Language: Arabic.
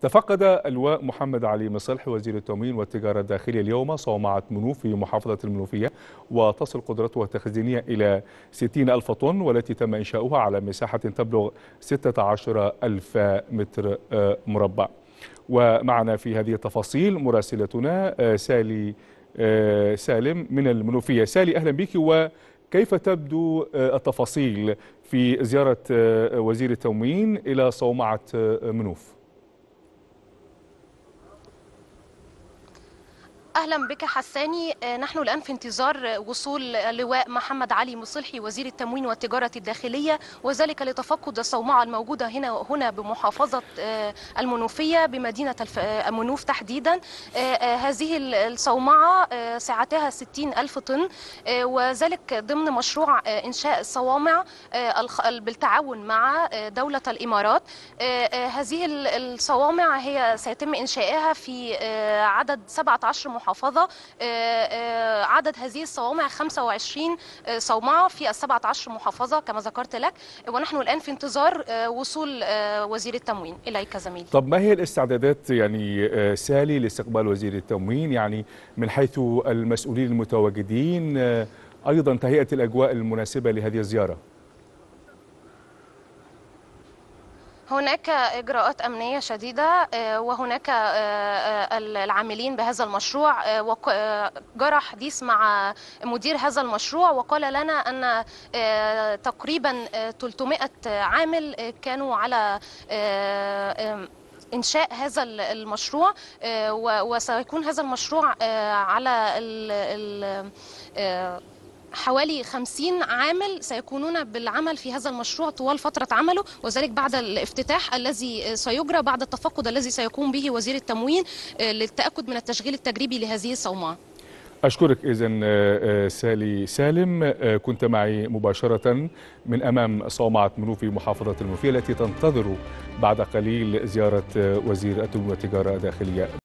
تفقد اللواء محمد علي مصلح وزير التموين والتجارة الداخلية اليوم صومعة منوف في محافظة المنوفية وتصل قدرتها التخزينية إلى 60 ألف طن والتي تم إنشاؤها على مساحة تبلغ 16 ألف متر آه، مربع ومعنا في هذه التفاصيل مراسلتنا آه، سالي آه، سالم من المنوفية سالي أهلا بك وكيف تبدو التفاصيل في زيارة وزير التموين إلى صومعة منوف؟ اهلا بك حساني آه، نحن الان في انتظار وصول لواء محمد علي مصلحي وزير التموين والتجاره الداخليه وذلك لتفقد الصومعه الموجوده هنا هنا بمحافظه آه، المنوفيه بمدينه آه، المنوف تحديدا هذه الصومعه سعتها 60 الف طن وذلك ضمن مشروع انشاء الصوامع بالتعاون مع دوله الامارات هذه الصوامع هي سيتم انشائها في عدد 17 محافظة المحافظة آه، آه، عدد هذه الصوامع 25 آه، صومعة في السبعة عشر محافظة كما ذكرت لك ونحن الآن في انتظار وصول وزير التموين إليك زميلي طب ما هي الاستعدادات يعني سالي لاستقبال وزير التموين يعني من حيث المسؤولين المتواجدين أيضا تهيئة الأجواء المناسبة لهذه الزيارة هناك إجراءات أمنية شديدة آه، وهناك آه، آه، العاملين بهذا المشروع جرى حديث مع مدير هذا المشروع وقال لنا أن تقريبا 300 عامل كانوا على انشاء هذا المشروع وسيكون هذا المشروع على حوالي 50 عامل سيكونون بالعمل في هذا المشروع طوال فترة عمله وذلك بعد الافتتاح الذي سيجرى بعد التفقد الذي سيقوم به وزير التموين آه، للتأكد من التشغيل التجريبي لهذه الصومعة أشكرك إذا آه، آه، سالي سالم كنت معي مباشرة من أمام صومعة منوفي محافظة المنوفية التي تنتظر بعد قليل زيارة وزير التموين والتجارة الداخلية